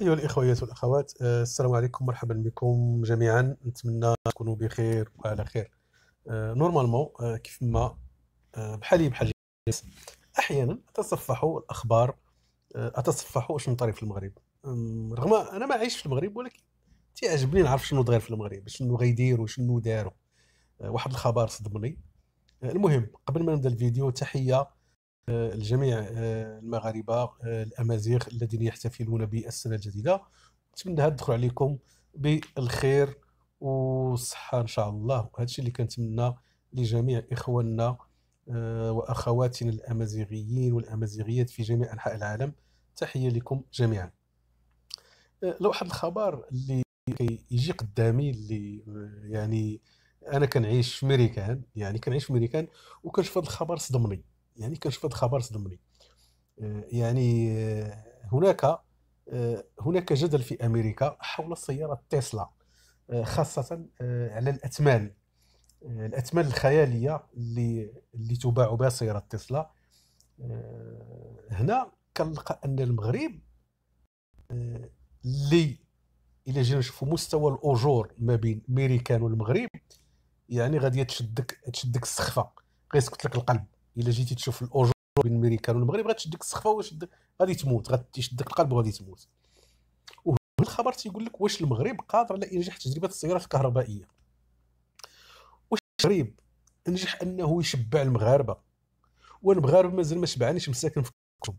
ايها الاخوه والاخوات آه، السلام عليكم مرحبا بكم جميعا نتمنى تكونوا بخير وعلى خير نورمالمون كيف ما بحالي بحال احيانا اتصفح الاخبار آه، اتصفح شنو طاري في المغرب رغم انا ما عايش في المغرب ولكن تيعجبني نعرف شنو داير في المغرب شنو غيدير وشنو داروا آه، واحد الخبر صدمني المهم قبل ما نبدا الفيديو تحيه آه، الجميع آه، المغاربه آه، الامازيغ الذين يحتفلون بالسنه الجديده نتمنى تدخل عليكم بالخير والصحه ان شاء الله وهذا الشيء اللي كنتمنى لجميع اخواننا واخواتنا الامازيغيين والامازيغيات في جميع انحاء العالم تحيه لكم جميعا لو واحد الخبر اللي كيجي قدامي اللي يعني انا كنعيش في ميريكان يعني كنعيش في ميريكان وكنشوف هذا الخبر صدمني يعني كنشوف هذا الخبر صدمني آه، يعني آه، هناك آه، هناك جدل في امريكا حول سياره تسلا خاصه على الاثمان الاثمان الخياليه اللي اللي تباع بها سياره تسلا هنا كنلقى ان المغرب اللي الى جينا نشوفوا مستوى الاجور ما بين امريكان والمغرب يعني غادي تشدك تشدك السخفه غيسكت لك القلب الا جيتي تشوف الاجور بين الميريكان والمغرب غتشدك السخفه واش غادي تموت غتشدك القلب وغادي تموت وهنا الخبر تيقول لك واش المغرب قادر على انجاح تجربه السيارات الكهربائيه واش المغرب نجح انه يشبع المغاربه والمغاربه مازال ما شبعانيش مساكن في كتب.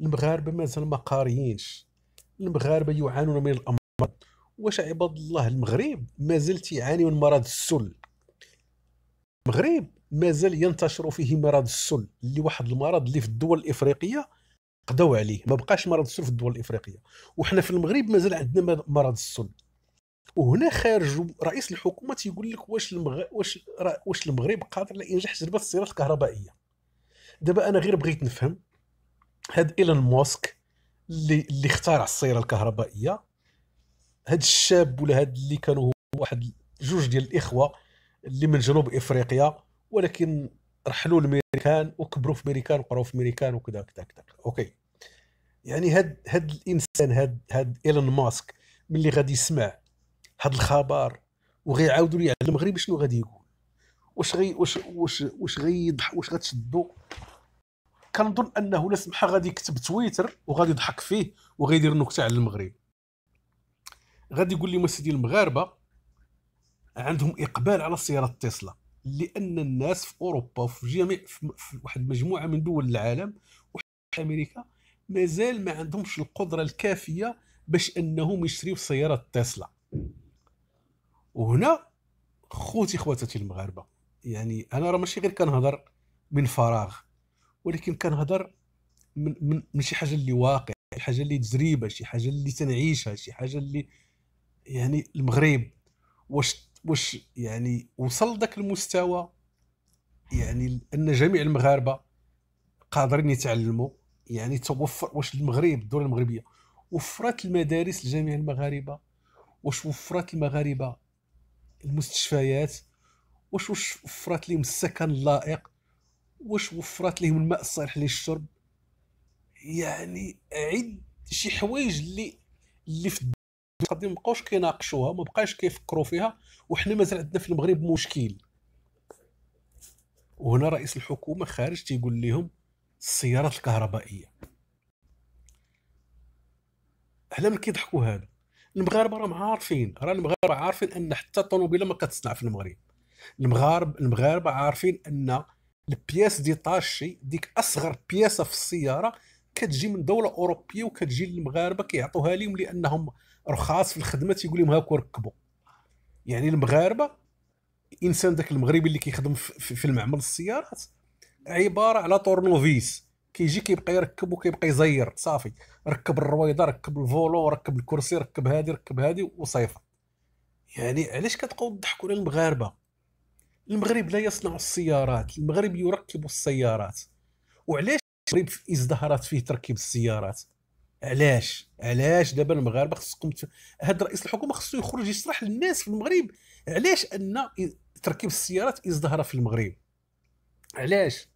المغاربه مازال ما قاريينش المغاربه يعانون من الامراض واش عباد الله المغرب مازال تيعاني من مرض السل المغرب مازال ينتشر فيه مرض السل اللي واحد المرض اللي في الدول الافريقيه قضاو عليه ما بقاش مرض السل في الدول الافريقيه وحنا في المغرب مازال عندنا مرض السل وهنا خارج رئيس الحكومه تيقول لك واش المغ... واش واش المغرب قادر على انجاح تجربه السيارات الكهربائيه دابا انا غير بغيت نفهم هاد ايلون موسك اللي اللي اخترع السياره الكهربائيه هاد الشاب ولا هاد اللي كانوا واحد جوج ديال الاخوه اللي من جنوب افريقيا ولكن رحلوا لميريكان وكبروا في ميريكان وقراو في ميريكان وكذا كذا كذا اوكي يعني هاد هاد الانسان هاد هاد ايلون ماسك ملي غادي يسمع هاد الخبر وغيعاودوا ليه على المغرب شنو غادي يقول واش غي واش واش واش يضحك واش غتشدو كنظن انه لا سمح غادي يكتب تويتر وغادي يضحك فيه وغيدير نكته على المغرب غادي يقول لي سيدي المغاربه عندهم اقبال على سياره تسلا لان الناس في اوروبا وفي جميع في واحد المجموعه من دول العالم وحتى امريكا مازال ما عندهمش القدره الكافيه باش انهم يشريوا سياره تسلا وهنا خوتي خواتاتي المغاربه يعني انا راه ماشي غير كنهضر من فراغ ولكن كنهضر من, من, من شي حاجه اللي واقع شي حاجه اللي تجربه شي حاجه اللي تنعيشها شي حاجه اللي يعني المغرب واش واش يعني وصل ذاك المستوى يعني ان جميع المغاربه قادرين يتعلموا يعني توفر واش المغرب الدوله المغربيه وفرت المدارس لجميع المغاربه واش وفرت المغاربه المستشفيات واش واش وفرت لهم السكن اللائق واش وفرت لهم الماء الصالح للشرب يعني عد شي حوايج اللي اللي في المتقدمين مابقاوش كيناقشوها ما بقاش كيفكروا فيها وحنا مازال عندنا في المغرب مشكل وهنا رئيس الحكومه خارج تيقول لهم السيارات الكهربائيه على من كيضحكوا هذا المغاربه راهم عارفين راه المغاربه عارفين ان حتى الطوموبيله ما كتصنع في المغرب المغارب المغاربه عارفين ان البياس طاشي ديك اصغر بياسه في السياره كتجي من دوله اوروبيه وكتجي للمغاربه كيعطوها لهم لانهم رخاص في الخدمه تيقول لهم هاكو ركبوا يعني المغاربه الانسان ذاك المغربي اللي كيخدم في المعمل السيارات عباره على طورنوفيس كيجي كيبقى يركب وكيبقى يزير صافي ركب الرويضه ركب الفولو ركب الكرسي ركب هادي ركب هادي وصيفر يعني علاش كتبقاو تضحكوا على المغاربه المغرب لا يصنع السيارات المغرب يركب السيارات وعلاش المغرب ازدهرت فيه تركيب السيارات علاش علاش دابا المغاربه خصكم هذا رئيس الحكومه خصو يخرج يشرح للناس في المغرب علاش ان تركيب السيارات ازدهر في المغرب علاش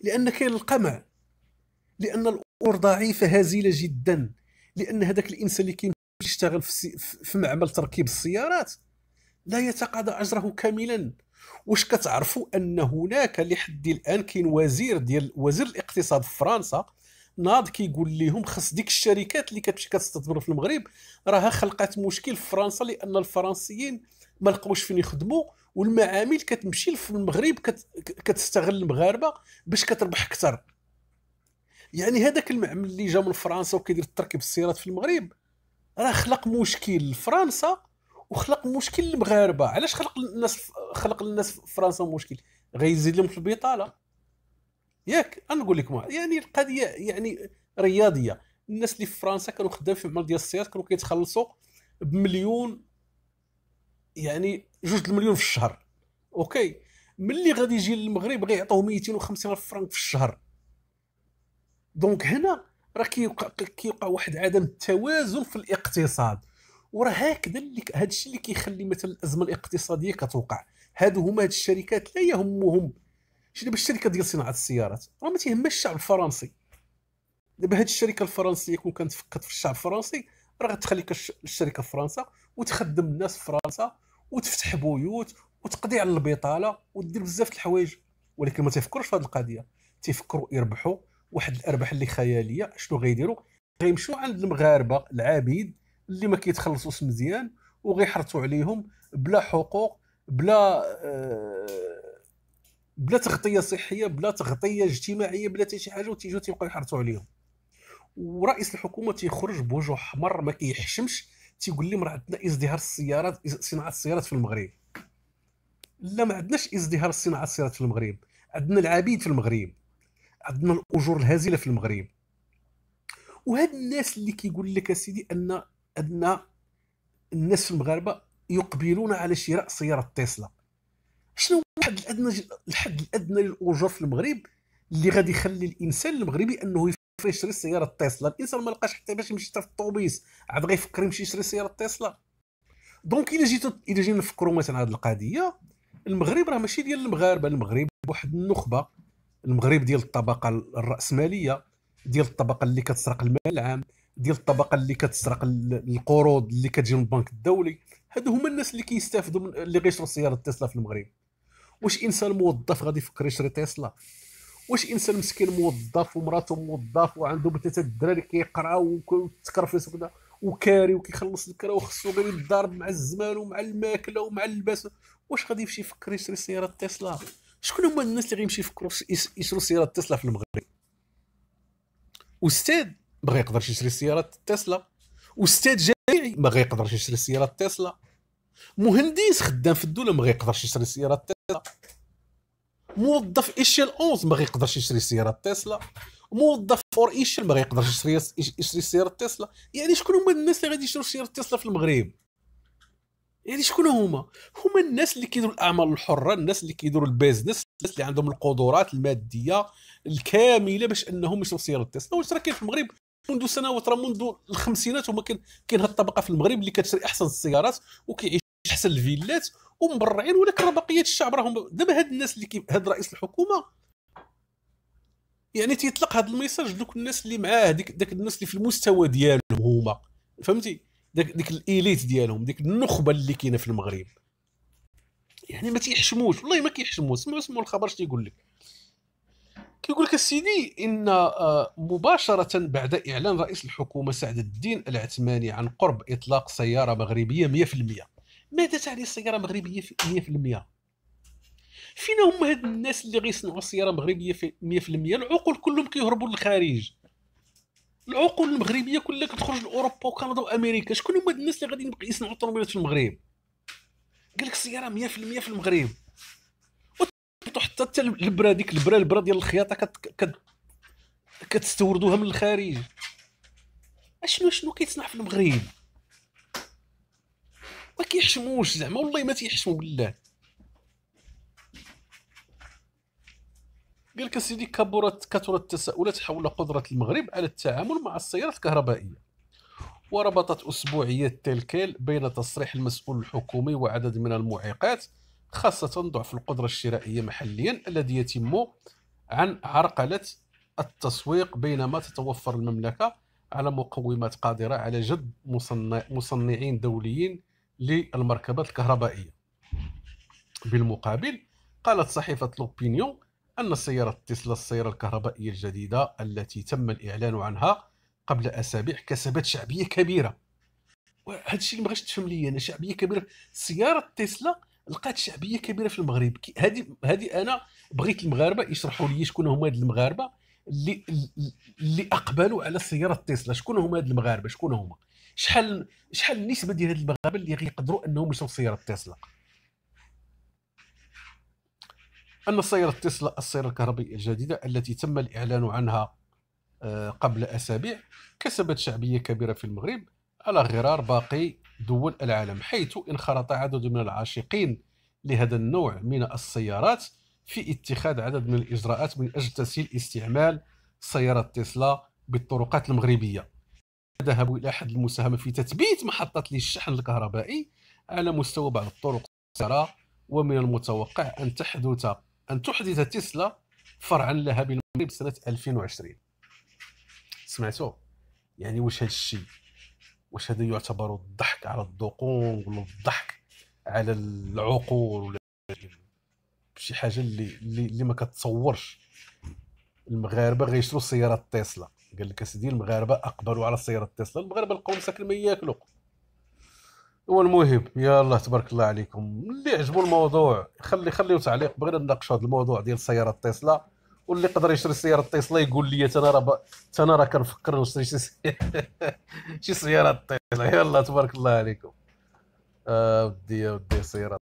لان كاين القمع لان الامور ضعيفه هزيله جدا لان هذاك الانسان اللي كيمشي يشتغل في, في معمل تركيب السيارات لا يتقاضى اجره كاملا واش كتعرفوا ان هناك لحد الان كاين وزير ديال وزير الاقتصاد في فرنسا ناض كيقول لهم خص ديك الشركات اللي كتمشي كتستثمر في المغرب راها خلقات مشكل في فرنسا لان الفرنسيين ما لقوش فين يخدموا والمعامل كتمشي في المغرب كت... كتستغل المغاربه باش كتربح اكثر يعني هذاك المعمل اللي جا من فرنسا وكيدير تركيب السيارات في المغرب راه خلق مشكل لفرنسا وخلق مشكل للمغاربه علاش خلق الناس خلق للناس في فرنسا مشكل غيزيد لهم في البطاله ياك انا نقول لك يعني القضيه يعني رياضيه الناس اللي في فرنسا كانوا خدام في معمل ديال الصياد كانوا كيتخلصوا بمليون يعني جوج المليون في الشهر اوكي ملي غادي يجي للمغرب غيعطوه 250 الف فرنك في الشهر دونك هنا راه كيوقع كيوقع واحد عدم التوازن في الاقتصاد وراه هكذا اللي هذا الشيء اللي كيخلي مثلا الازمه الاقتصاديه كتوقع هادو هما هاد الشركات لا يهمهم شي دابا الشركه ديال صناعه السيارات راه ما تيهمش الشعب الفرنسي دابا هاد الشركه الفرنسيه كون كانت فكت في الشعب الفرنسي راه غتخليك الشركه في فرنسا وتخدم الناس في فرنسا وتفتح بيوت وتقضي على البطاله ودير بزاف الحوايج ولكن ما تيفكروش في هذه القضيه تيفكرو يربحوا واحد الارباح اللي خياليه شنو غيديروا غيمشيو عند المغاربه العبيد اللي ما كيتخلصوش مزيان وغيحرصوا عليهم بلا حقوق بلا آه بلا تغطيه صحيه بلا تغطيه اجتماعيه بلا حتى شي حاجه وتيجيو تيبقاو يحرصوا عليهم ورئيس الحكومه تيخرج بوجه احمر ما كيحشمش تيقول لهم راه عندنا ازدهار السيارات صناعه السيارات في المغرب لا ما عندناش ازدهار صناعه السيارات في المغرب عندنا العبيد في المغرب عندنا الاجور الهازله في المغرب وهاد الناس اللي كيقول لك اسيدي ان ان الناس في المغاربه يقبلون على شراء سياره تسلا شنو هو الحد الادنى الحد الادنى للاجور في المغرب اللي غادي يخلي الانسان المغربي انه يشري سياره تسلا الانسان ما لقاش حتى باش يمشي حتى في الطوبيس عاد غيفكر يمشي يشري سياره تسلا دونك الا جيت الا جينا نفكروا مثلا هذه القضيه المغرب راه ماشي ديال المغاربه المغرب واحد النخبه المغرب ديال الطبقه الراسماليه ديال الطبقه اللي كتسرق المال العام ديال الطبقه اللي كتسرق القروض اللي كتجي من البنك الدولي هادو هما الناس اللي كيستافدوا اللي غيشروا سياره تسلا في المغرب واش انسان موظف غادي يفكر يشري تسلا واش انسان مسكين موظف ومراته موظف وعنده بثلاثة الدراري كيقراو وتكرفس وكذا وكاري وكيخلص الكرا وخصو غير يتضارب مع الزمان ومع الماكله ومع اللباس واش غادي يمشي يفكر يشري سياره تسلا شكون هما الناس اللي غيمشي يفكروا يشرو سياره تسلا في المغرب استاذ ما غيقدرش يشري سياره تسلا استاذ جامعي ما غيقدرش يشري سياره تسلا مهندس خدام في الدوله ما غيقدرش يشري سياره تسلا موظف ايشيل 11 ما غيقدرش يشري سياره تسلا موظف فور ايشيل ما غيقدرش يشري يشري سياره تسلا يعني شكون هما الناس اللي غادي يشريو سياره تسلا في المغرب يعني شكون هما هما الناس اللي كيديروا الاعمال الحره الناس اللي كيديروا البيزنس الناس اللي عندهم القدرات الماديه الكامله باش انهم يشريو سياره تسلا واش راه كاين في المغرب منذ سنوات راه منذ الخمسينات هما كاين كاين هاد الطبقه في المغرب اللي كتشري احسن السيارات وكيعيش احسن الفيلات ومبرعين ولكن راه بقيه الشعب راهم دابا هاد الناس اللي هاد رئيس الحكومه يعني تيطلق هذا الميساج دوك الناس اللي معاه ديك داك الناس اللي في المستوى ديالهم هما فهمتي داك ديك الاليت ديالهم ديك النخبه اللي كاينه في المغرب يعني ما تيحشموش والله ما كيحشموش سمعوا سمعوا الخبر اش تيقول لك كيقول لك السيدي ان آه، مباشره بعد اعلان رئيس الحكومه سعد الدين العثماني عن قرب اطلاق سياره مغربيه 100% ماذا تعني السياره المغربيه في 100% فين هاد الناس اللي غيصنعوا السياره مغربيه في 100% العقول كلهم كيهربوا للخارج العقول المغربيه كلها كتخرج لاوروبا وكندا وامريكا شكون هما الناس اللي غادي يبقى يصنعوا الطوموبيلات في المغرب قال لك السياره 100% في المغرب وحتى حتى البرا ديك البرا البرا ديال الخياطه كت... كت... كتستوردوها من الخارج اشنو شنو كيتصنع في المغرب ما كيحشموش زعما والله ما تيحشموا بالله قال لك سيدي كبرت كثرت التساؤلات حول قدرة المغرب على التعامل مع السيارات الكهربائية وربطت أسبوعية تلكيل بين تصريح المسؤول الحكومي وعدد من المعيقات خاصة ضعف القدرة الشرائية محليا الذي يتم عن عرقلة التسويق بينما تتوفر المملكة على مقومات قادرة على جذب مصنعين دوليين للمركبات الكهربائية بالمقابل قالت صحيفة لوبينيون أن سيارة تسلا السيارة الكهربائية الجديدة التي تم الإعلان عنها قبل أسابيع كسبت شعبية كبيرة وهذا الشيء اللي ما تفهم لي أنا شعبية كبيرة سيارة تسلا لقات شعبيه كبيره في المغرب هذه هذه انا بغيت المغاربه يشرحوا لي شكون هما هاد المغاربه اللي اللي اقبلوا على سياره تسلا شكون هما هاد المغاربه شكون هما شحال شحال النسبه ديال هاد المغاربه اللي غيقدروا انهم يشروا سياره تسلا ان سياره تسلا السياره الكهربائيه الجديده التي تم الاعلان عنها آه، قبل اسابيع كسبت شعبيه كبيره في المغرب على غرار باقي دول العالم حيث انخرط عدد من العاشقين لهذا النوع من السيارات في اتخاذ عدد من الإجراءات من أجل تسهيل استعمال سيارات تسلا بالطرقات المغربية ذهبوا إلى حد المساهمة في تثبيت محطات للشحن الكهربائي على مستوى بعض الطرق السيارة ومن المتوقع أن تحدث أن تحدث تسلا فرعا لها بالمغرب سنة 2020 سمعتوا يعني واش هذا الشيء واش هذا يعتبر الضحك على الدقون ولا الضحك على العقول ولا شي حاجه اللي اللي, اللي ما كتصورش المغاربه غيشروا سيارات تيسلا قال لك اسيدي المغاربه اقبلوا على سيارات تيسلا المغاربه القوم ساكن ما ياكلوا يا الله تبارك الله عليكم اللي عجبو الموضوع خلي خليو تعليق بغينا نناقشوا هذا الموضوع ديال سيارات تيسلا واللي يقدر يشري سياره تيسلا يقول لي انا راه انا راه كنفكر نشري شي شي سياره تسلا يلا تبارك الله عليكم ودي آه ودي سياره